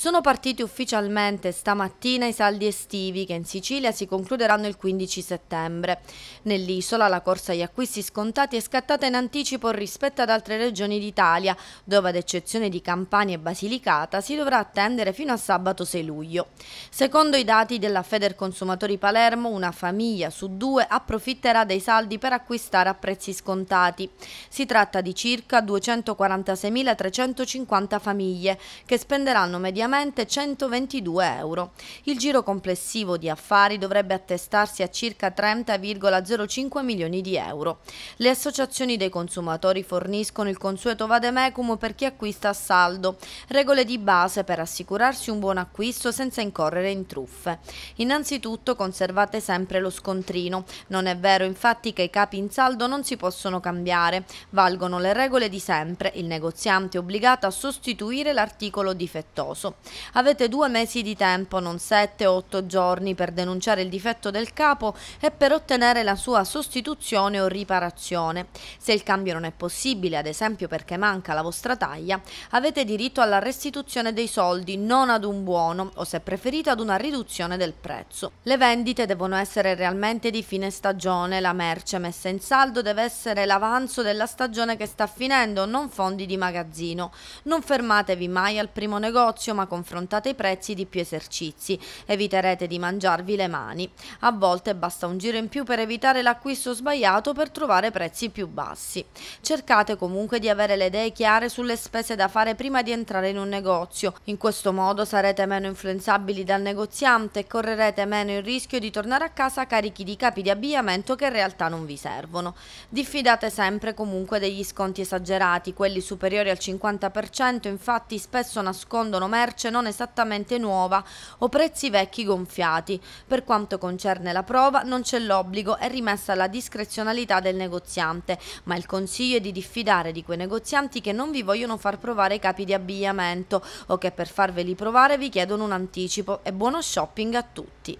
Sono partiti ufficialmente stamattina i saldi estivi che in Sicilia si concluderanno il 15 settembre. Nell'isola la corsa agli acquisti scontati è scattata in anticipo rispetto ad altre regioni d'Italia, dove ad eccezione di Campania e Basilicata si dovrà attendere fino a sabato 6 luglio. Secondo i dati della Feder Consumatori Palermo, una famiglia su due approfitterà dei saldi per acquistare a prezzi scontati. Si tratta di circa 246.350 famiglie che spenderanno mediamente complessivamente 122 euro. Il giro complessivo di affari dovrebbe attestarsi a circa 30,05 milioni di euro. Le associazioni dei consumatori forniscono il consueto vademecum per chi acquista a saldo, regole di base per assicurarsi un buon acquisto senza incorrere in truffe. Innanzitutto conservate sempre lo scontrino. Non è vero infatti che i capi in saldo non si possono cambiare, valgono le regole di sempre, il negoziante è obbligato a sostituire l'articolo difettoso. Avete due mesi di tempo, non sette o otto giorni, per denunciare il difetto del capo e per ottenere la sua sostituzione o riparazione. Se il cambio non è possibile, ad esempio perché manca la vostra taglia, avete diritto alla restituzione dei soldi, non ad un buono o se preferite ad una riduzione del prezzo. Le vendite devono essere realmente di fine stagione, la merce messa in saldo deve essere l'avanzo della stagione che sta finendo, non fondi di magazzino. Non fermatevi mai al primo negozio, ma confrontate i prezzi di più esercizi. Eviterete di mangiarvi le mani. A volte basta un giro in più per evitare l'acquisto sbagliato per trovare prezzi più bassi. Cercate comunque di avere le idee chiare sulle spese da fare prima di entrare in un negozio. In questo modo sarete meno influenzabili dal negoziante e correrete meno il rischio di tornare a casa carichi di capi di abbigliamento che in realtà non vi servono. Diffidate sempre comunque degli sconti esagerati, quelli superiori al 50% infatti spesso nascondono merci merce non esattamente nuova o prezzi vecchi gonfiati. Per quanto concerne la prova, non c'è l'obbligo, è rimessa alla discrezionalità del negoziante, ma il consiglio è di diffidare di quei negozianti che non vi vogliono far provare i capi di abbigliamento o che per farveli provare vi chiedono un anticipo e buono shopping a tutti.